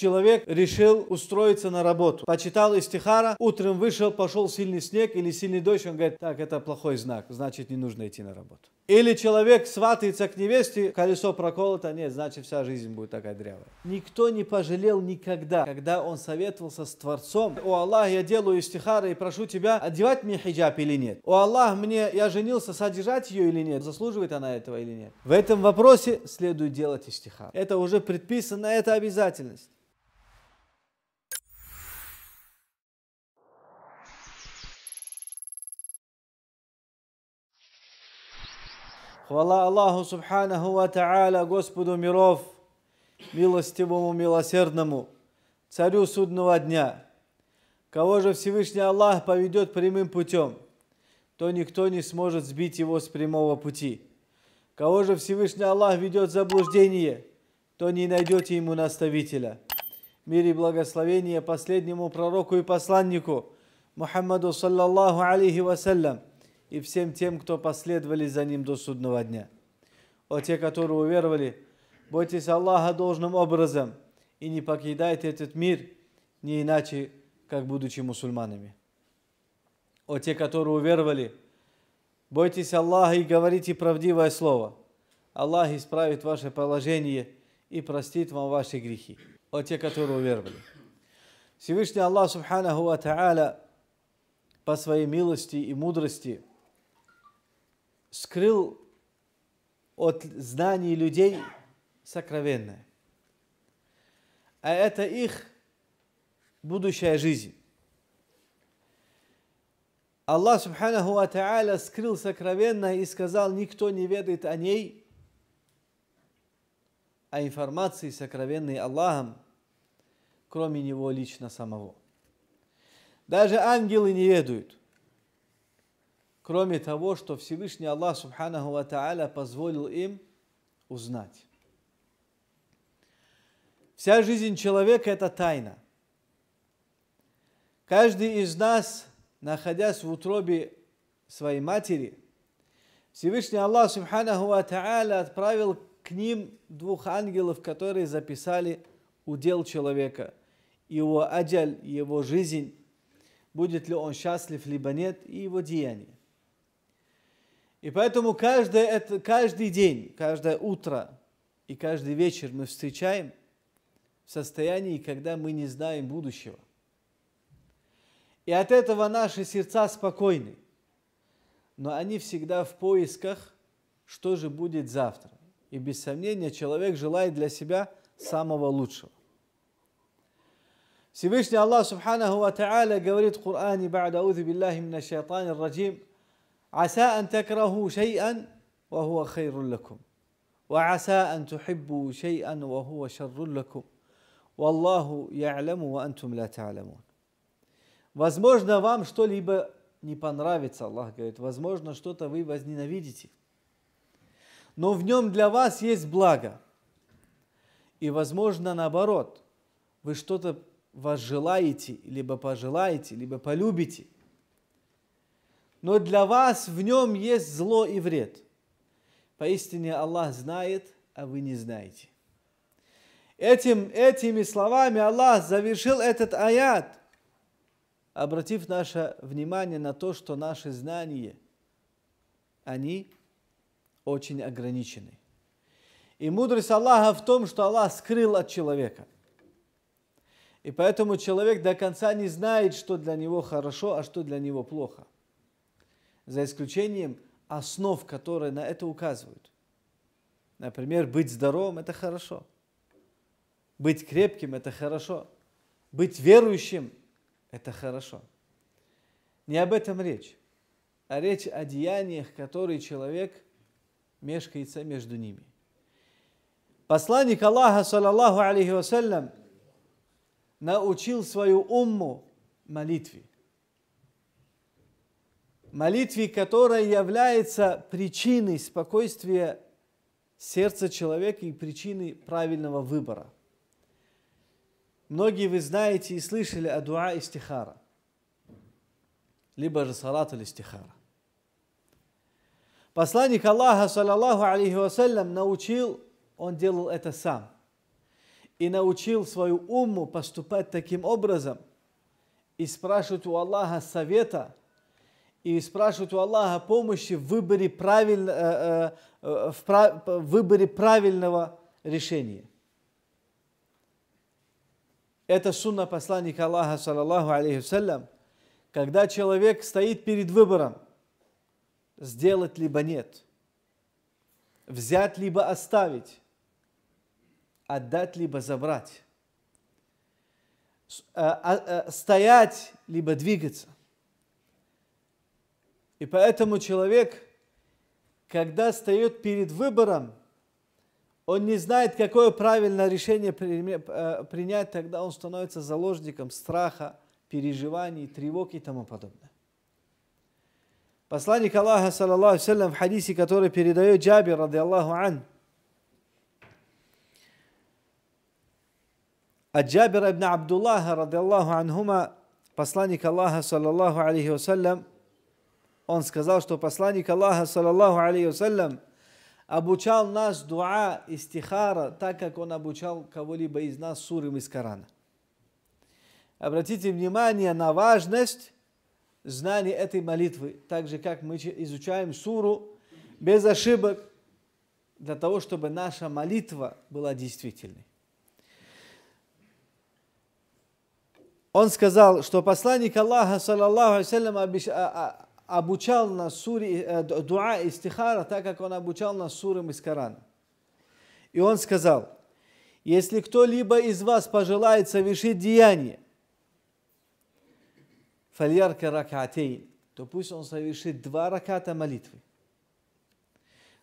Человек решил устроиться на работу. Почитал истихара, утром вышел, пошел сильный снег или сильный дождь, он говорит, так, это плохой знак, значит, не нужно идти на работу. Или человек сватается к невесте, колесо проколото, нет, значит, вся жизнь будет такая дрявая. Никто не пожалел никогда, когда он советовался с Творцом. «О Аллах, я делаю истихары и прошу тебя, одевать мне хиджаб или нет? О Аллах, мне, я женился, содержать ее или нет? Заслуживает она этого или нет?» В этом вопросе следует делать истихар. Это уже предписано, это обязательность. Хвала Аллаху Субханаху Ва Та'аля, Господу миров, милостивому, милосердному, Царю Судного Дня. Кого же Всевышний Аллах поведет прямым путем, то никто не сможет сбить его с прямого пути. Кого же Всевышний Аллах ведет в заблуждение, то не найдете ему наставителя. Мир и благословение последнему пророку и посланнику Мухаммаду саллаллаху алейхи вассалям – и всем тем, кто последовали за ним до судного дня. О те, которые уверовали, бойтесь Аллаха должным образом и не покидайте этот мир, не иначе, как будучи мусульманами. О те, которые уверовали, бойтесь Аллаха и говорите правдивое слово. Аллах исправит ваше положение и простит вам ваши грехи. О те, которые уверовали. Всевышний Аллах, Субханаху Ва Та'аля, по своей милости и мудрости – скрыл от знаний людей сокровенное. А это их будущая жизнь. Аллах Субханаху Ва скрыл сокровенное и сказал, никто не ведает о ней, о информации, сокровенной Аллахом, кроме него лично самого. Даже ангелы не ведают кроме того, что Всевышний Аллах Субханаху Ва позволил им узнать. Вся жизнь человека – это тайна. Каждый из нас, находясь в утробе своей матери, Всевышний Аллах Субханаху Ва отправил к ним двух ангелов, которые записали удел человека, его аджаль, его жизнь, будет ли он счастлив, либо нет, и его деяния. И поэтому каждый это, каждый день, каждое утро и каждый вечер мы встречаем в состоянии, когда мы не знаем будущего. И от этого наши сердца спокойны. Но они всегда в поисках, что же будет завтра. И без сомнения человек желает для себя самого лучшего. Всевышний Аллах Субханаху Ва Та'аля говорит в Коране «Ба'да узи биллахи мина шайтани раджим» عسى أن تكرهوا شيئا وهو خير لكم وعسى أن تحبوا شيئا وهو شر لكم والله يعلم وأنتم لا تعلمون Возможно, вам что-либо не понравится, Аллах говорит. Возможно, что-то вы возненавидите. Но в нем для вас есть благо. И, возможно, наоборот, вы что-то возжелаете, либо пожелаете, либо полюбите – но для вас в нем есть зло и вред. Поистине Аллах знает, а вы не знаете. Этим, этими словами Аллах завершил этот аят, обратив наше внимание на то, что наши знания, они очень ограничены. И мудрость Аллаха в том, что Аллах скрыл от человека. И поэтому человек до конца не знает, что для него хорошо, а что для него плохо за исключением основ, которые на это указывают. Например, быть здоровым – это хорошо. Быть крепким – это хорошо. Быть верующим – это хорошо. Не об этом речь, а речь о деяниях, которые человек мешкается между ними. Посланник Аллаха, саллаллаху алейхи вассалям, научил свою умму молитве молитве, которая является причиной спокойствия сердца человека и причиной правильного выбора. Многие вы знаете и слышали о дуа стихара, либо же салат или стихара. Посланник Аллаха, саллаллаху алейхи вассалям, научил, он делал это сам, и научил свою умму поступать таким образом и спрашивать у Аллаха совета – и спрашивать у Аллаха помощи в выборе, правиль, э, э, э, в выборе правильного решения. Это сунна посланника Аллаха, саллаллаху алейхи когда человек стоит перед выбором, сделать либо нет, взять либо оставить, отдать либо забрать, а, стоять либо двигаться – и поэтому человек, когда встает перед выбором, он не знает, какое правильное решение э, принять, тогда он становится заложником страха, переживаний, тревог и тому подобное. Посланник Аллаха, саллаллаху салям, в хадисе, который передает Джабир, ради Аллаху ан, от Джабира ибн Абдуллаха, ради Аллаху ангума, посланник Аллаха, саллаллаху алейхи вассалям, он сказал, что посланник Аллаха, саллаллаху алейхи обучал нас дуа и стихара, так как он обучал кого-либо из нас сурым из Корана. Обратите внимание на важность знания этой молитвы, так же, как мы изучаем суру без ошибок, для того, чтобы наша молитва была действительной. Он сказал, что посланник Аллаха, саллаллаху алейхи а, а, обучал нас суре, э, дуа и истихара, так как он обучал нас сурам из Корана. И он сказал, если кто-либо из вас пожелает совершить деяние, фальярка ракатейн, то пусть он совершит два раката молитвы.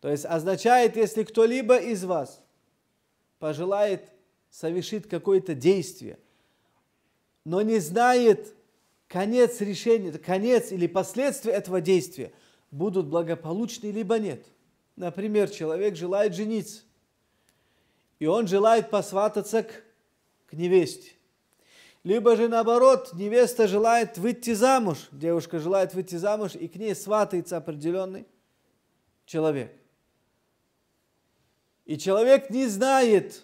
То есть означает, если кто-либо из вас пожелает совершить какое-то действие, но не знает, конец решения, конец или последствия этого действия будут благополучны, либо нет. Например, человек желает жениться, и он желает посвататься к, к невесте. Либо же наоборот, невеста желает выйти замуж, девушка желает выйти замуж, и к ней сватается определенный человек. И человек не знает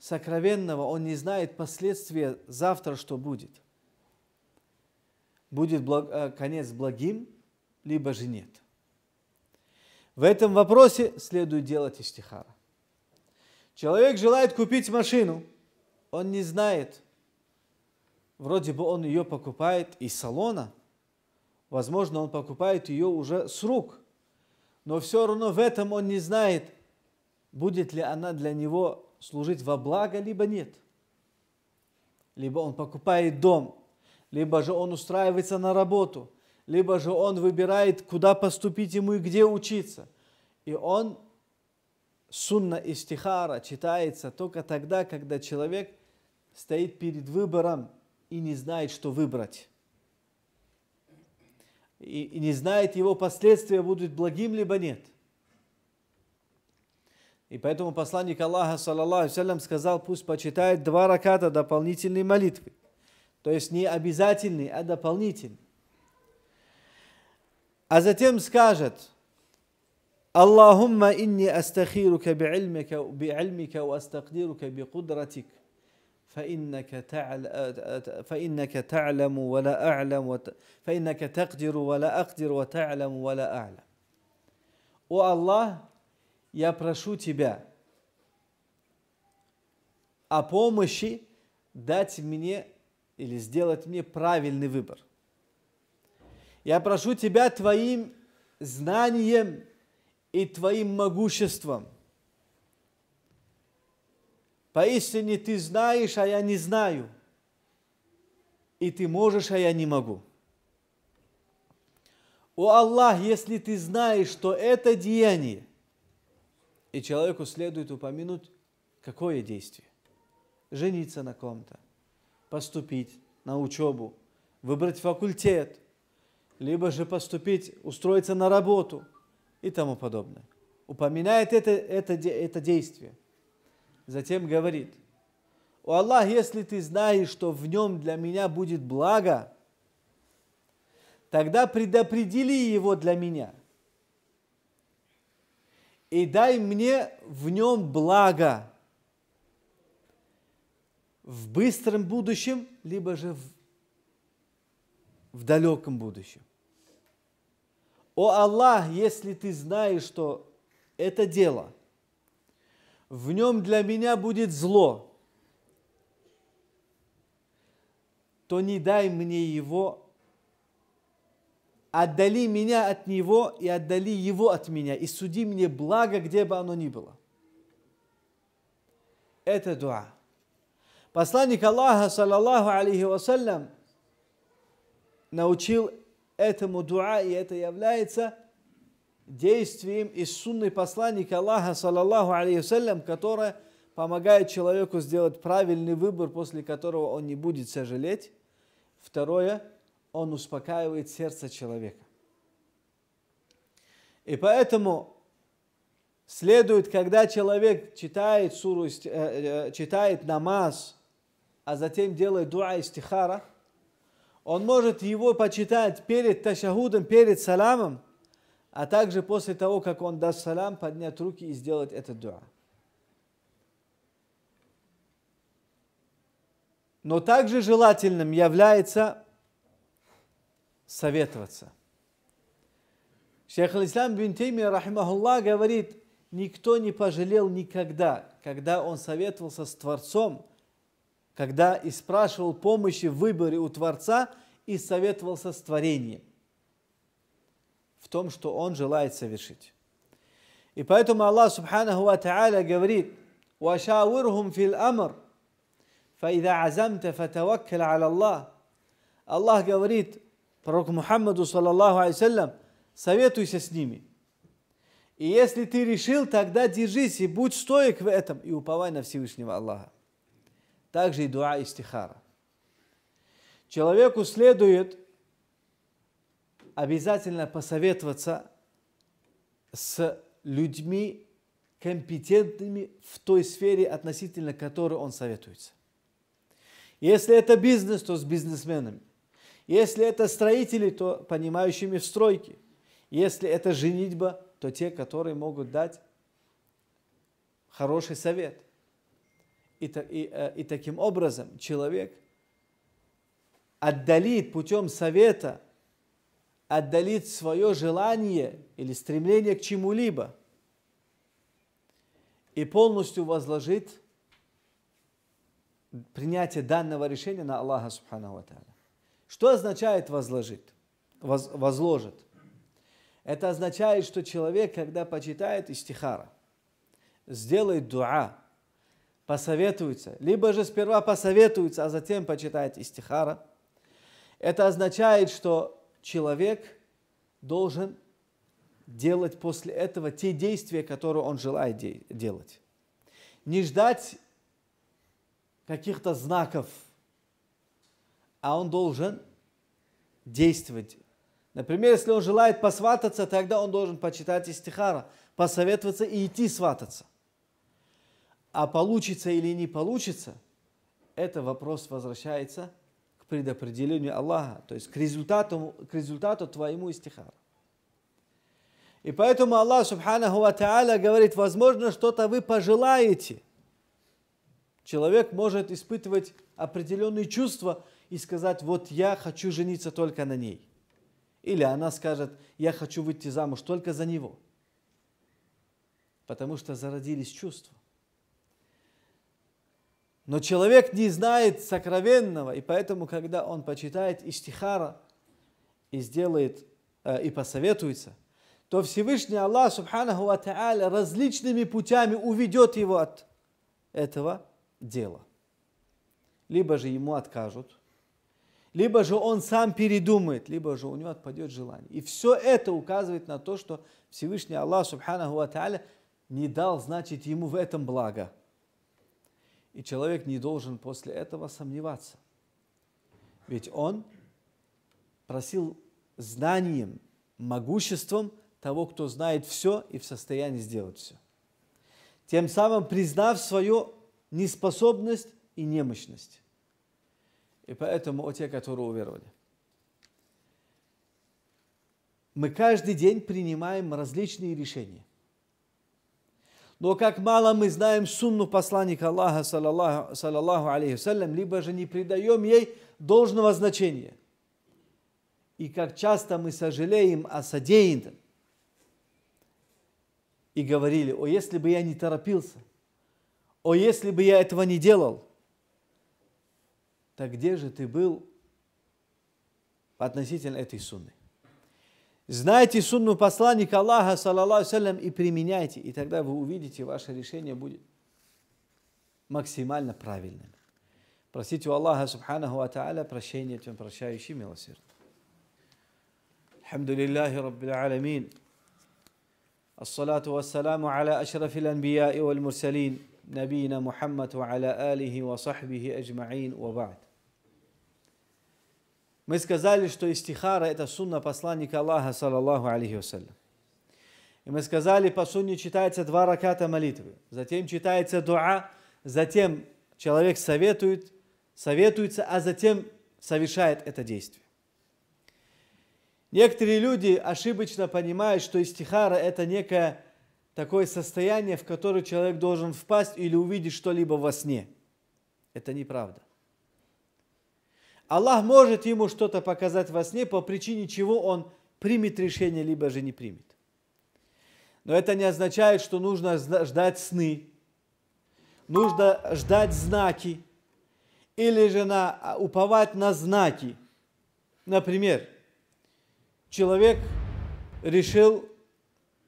сокровенного, он не знает последствия завтра, что будет будет благ, э, конец благим, либо же нет. В этом вопросе следует делать истихара. Человек желает купить машину, он не знает, вроде бы он ее покупает из салона, возможно, он покупает ее уже с рук, но все равно в этом он не знает, будет ли она для него служить во благо, либо нет. Либо он покупает дом, либо же он устраивается на работу, либо же он выбирает, куда поступить ему и где учиться. И он, сунна истихара, читается только тогда, когда человек стоит перед выбором и не знает, что выбрать. И, и не знает, его последствия будут благим, либо нет. И поэтому посланник Аллаха, саллаллаху сказал, пусть почитает два раката дополнительной молитвы. То есть не обязательный, а дополнительный. А затем скажет, Аллахумма инни астахирука би'илмика би'илмика ва астакдирука би'кудратик. فإنك فإنك تعلم ولا أعلم فإنك تقدر ولا أقدر وتعلم ولا أعلم О Аллах, я прошу Тебя о помощи дать мне или сделать мне правильный выбор. Я прошу Тебя Твоим знанием и Твоим могуществом. Поистине Ты знаешь, а я не знаю. И Ты можешь, а я не могу. О Аллах, если Ты знаешь, что это деяние, и человеку следует упомянуть, какое действие? Жениться на ком-то, поступить на учебу, выбрать факультет, либо же поступить, устроиться на работу и тому подобное. Упоминает это, это, это действие. Затем говорит, «О Аллах, если ты знаешь, что в нем для меня будет благо, тогда предопредели его для меня» и дай мне в нем благо в быстром будущем, либо же в, в далеком будущем. О Аллах, если ты знаешь, что это дело, в нем для меня будет зло, то не дай мне его, отдали меня от него и отдали его от меня, и суди мне благо, где бы оно ни было. Это дуа. Посланник Аллаха, саллаллаху алейхи вассалям, научил этому дуа, и это является действием из сунны посланника Аллаха, саллаллаху алейхи вассалям, которое помогает человеку сделать правильный выбор, после которого он не будет сожалеть. Второе, он успокаивает сердце человека. И поэтому следует, когда человек читает, суру, э, э, читает намаз, а затем делает дуа из истихара, он может его почитать перед ташахудом, перед саламом, а также после того, как он даст салам, поднять руки и сделать это дуа. Но также желательным является советоваться. Шейх Алислам бин Тейми, рахимахуллах, говорит, никто не пожалел никогда, когда он советовался с Творцом – когда и спрашивал помощи в выборе у Творца и советовался с творением в том, что он желает совершить. И поэтому Аллах Субханаху Ва Та'аля говорит, وَشَاوِرْهُمْ فِي Амр, فَإِذَا عَزَمْتَ فَتَوَكَّلْ عَلَى اللَّهِ Аллах говорит пророку Мухаммаду, саллаллаху алейсалям, советуйся с ними. И если ты решил, тогда держись и будь стоек в этом и уповай на Всевышнего Аллаха также и дуа стихара Человеку следует обязательно посоветоваться с людьми, компетентными в той сфере, относительно которой он советуется. Если это бизнес, то с бизнесменами. Если это строители, то понимающими в стройке. Если это женитьба, то те, которые могут дать хороший совет – и, и, э, и таким образом человек отдалит путем совета, отдалит свое желание или стремление к чему-либо и полностью возложит принятие данного решения на Аллаха Субхану Тааля. Что означает возложит? Воз, возложит. Это означает, что человек, когда почитает истихара, сделает дуа, посоветуются, либо же сперва посоветуются, а затем почитают истихара. Это означает, что человек должен делать после этого те действия, которые он желает де делать. Не ждать каких-то знаков, а он должен действовать. Например, если он желает посвататься, тогда он должен почитать истихара, посоветоваться и идти свататься. А получится или не получится, это вопрос возвращается к предопределению Аллаха, то есть к результату, к результату твоему истихару. И поэтому Аллах, субханаху ва та'аля, говорит, возможно, что-то вы пожелаете. Человек может испытывать определенные чувства и сказать, вот я хочу жениться только на ней. Или она скажет, я хочу выйти замуж только за него. Потому что зародились чувства. Но человек не знает сокровенного, и поэтому, когда он почитает Иштихара и сделает, э, и посоветуется, то Всевышний Аллах, субханаху ва та'аля, различными путями уведет его от этого дела. Либо же ему откажут, либо же он сам передумает, либо же у него отпадет желание. И все это указывает на то, что Всевышний Аллах, субханаху ва та'аля, не дал, значит, ему в этом благо – и человек не должен после этого сомневаться. Ведь он просил знанием, могуществом того, кто знает все и в состоянии сделать все. Тем самым признав свою неспособность и немощность. И поэтому о те, которые уверовали. Мы каждый день принимаем различные решения – но как мало мы знаем сунну посланника Аллаха, салаллаху, салаллаху алейхи либо же не придаем ей должного значения. И как часто мы сожалеем о содеянном. И говорили, о, если бы я не торопился, о, если бы я этого не делал, так где же ты был относительно этой сунны? Знайте сунну посланника Аллаха, саллаллаху салям, и применяйте, и тогда вы увидите, ваше решение будет максимально правильным. Просите у Аллаха, субханаху ва та'аля, прощения тем прощающим милосердным. الحمد لله رب العالمين الصلاة والسلام على أشرف الأنبياء والمرسلين نبينا محمد وعلى آله وصحبه أجمعين وبعد мы сказали, что истихара – это сунна посланника Аллаха, саллаллаху алейхи вассалям. И мы сказали, по сунне читается два раката молитвы, затем читается дуа, затем человек советует, советуется, а затем совершает это действие. Некоторые люди ошибочно понимают, что истихара – это некое такое состояние, в которое человек должен впасть или увидеть что-либо во сне. Это неправда. Аллах может ему что-то показать во сне, по причине чего он примет решение, либо же не примет. Но это не означает, что нужно ждать сны, нужно ждать знаки, или же на, а, уповать на знаки. Например, человек решил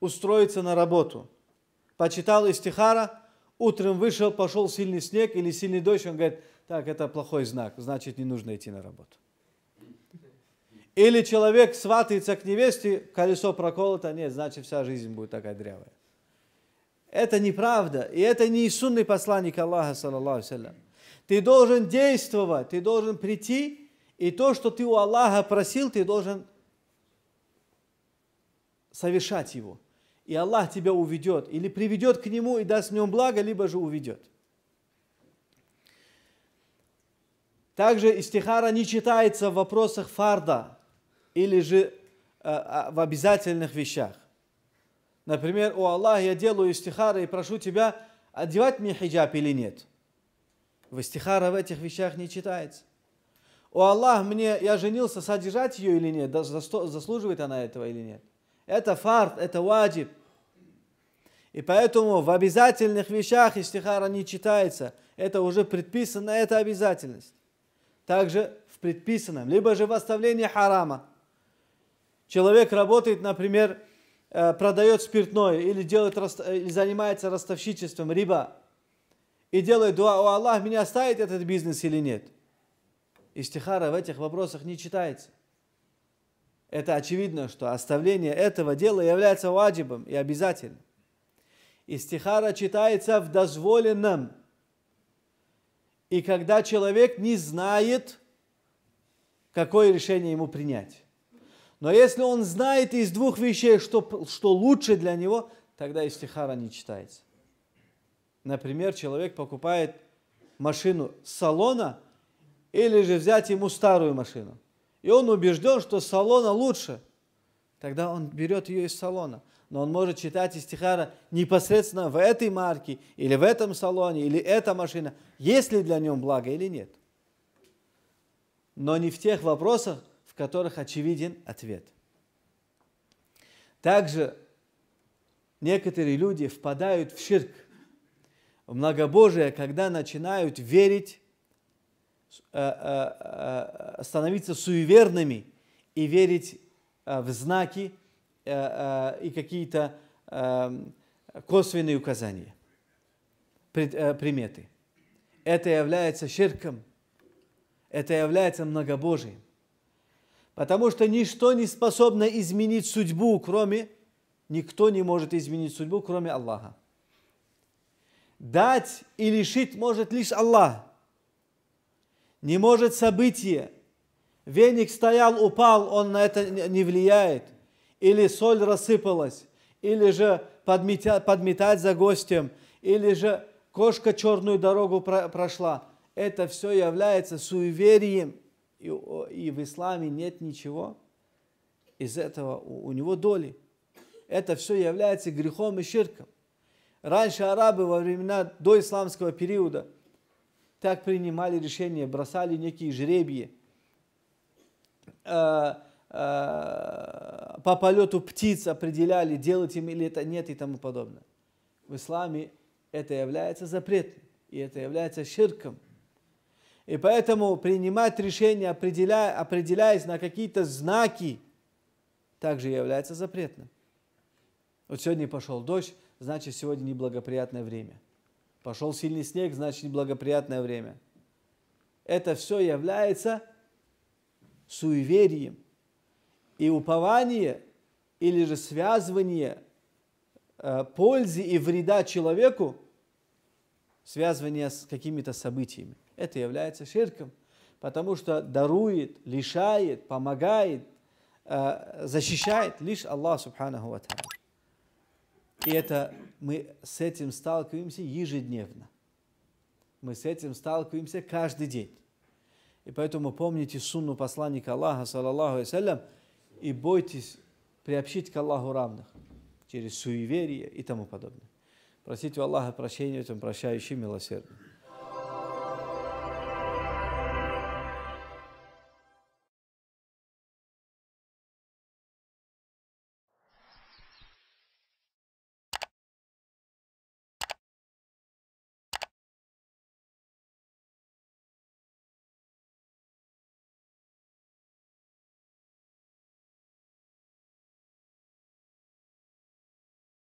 устроиться на работу, почитал истихара, утром вышел, пошел сильный снег или сильный дождь, он говорит – так, это плохой знак, значит, не нужно идти на работу. Или человек сватается к невесте, колесо проколото, нет, значит, вся жизнь будет такая дрявая. Это неправда, и это не сунный посланник Аллаха, саллаллаху салям. Ты должен действовать, ты должен прийти, и то, что ты у Аллаха просил, ты должен совершать его. И Аллах тебя уведет, или приведет к нему и даст в нем благо, либо же уведет. Также истихара не читается в вопросах фарда или же э, а, в обязательных вещах. Например, у Аллаха я делаю истихара и прошу тебя, одевать мне хиджаб или нет?» В истихара в этих вещах не читается. У Аллах, мне, я женился, содержать ее или нет? Заслуживает она этого или нет?» Это фард, это ваджиб. И поэтому в обязательных вещах истихара не читается. Это уже предписано, это обязательность также в предписанном, либо же в оставлении харама. Человек работает, например, э, продает спиртное или, делает, э, или занимается ростовщичеством, риба, и делает дуа, о Аллах, меня оставит этот бизнес или нет? Истихара в этих вопросах не читается. Это очевидно, что оставление этого дела является ваджибом и обязательным. Истихара читается в дозволенном, и когда человек не знает, какое решение ему принять. Но если он знает из двух вещей, что, что лучше для него, тогда истихара не читается. Например, человек покупает машину с салона или же взять ему старую машину. И он убежден, что салона лучше. Тогда он берет ее из салона – но он может читать истихара непосредственно в этой марке, или в этом салоне, или эта машина, есть ли для него благо или нет. Но не в тех вопросах, в которых очевиден ответ. Также некоторые люди впадают в ширк, в многобожие, когда начинают верить, э, э, э, становиться суеверными и верить в знаки, Э, э, и какие-то эм, косвенные указания, э, приметы. Это является ширком, это является многобожием. Потому что ничто не способно изменить судьбу, кроме, никто не может изменить судьбу, кроме Аллаха. Дать и лишить может лишь Аллах. Не может событие. Веник стоял, упал, он на это не влияет или соль рассыпалась, или же подметя, подметать за гостем, или же кошка черную дорогу про, прошла. Это все является суеверием, и, и в исламе нет ничего из этого у, у него доли. Это все является грехом и ширком. Раньше арабы во времена до исламского периода так принимали решения, бросали некие жребии э, – Э, по полету птиц определяли, делать им или это нет и тому подобное. В исламе это является запретным, и это является ширком. И поэтому принимать решение, определяя определяясь на какие-то знаки, также является запретным. Вот сегодня пошел дождь, значит сегодня неблагоприятное время. Пошел сильный снег, значит неблагоприятное время. Это все является суеверием и упование или же связывание э, пользы и вреда человеку, связывание с какими-то событиями. Это является ширком, потому что дарует, лишает, помогает, э, защищает лишь Аллах Субханаху Ва И это мы с этим сталкиваемся ежедневно. Мы с этим сталкиваемся каждый день. И поэтому помните сунну посланника Аллаха, саллаллаху алейсалям, и бойтесь приобщить к Аллаху равных через суеверие и тому подобное. Просите у Аллаха прощения, этим прощающим прощающий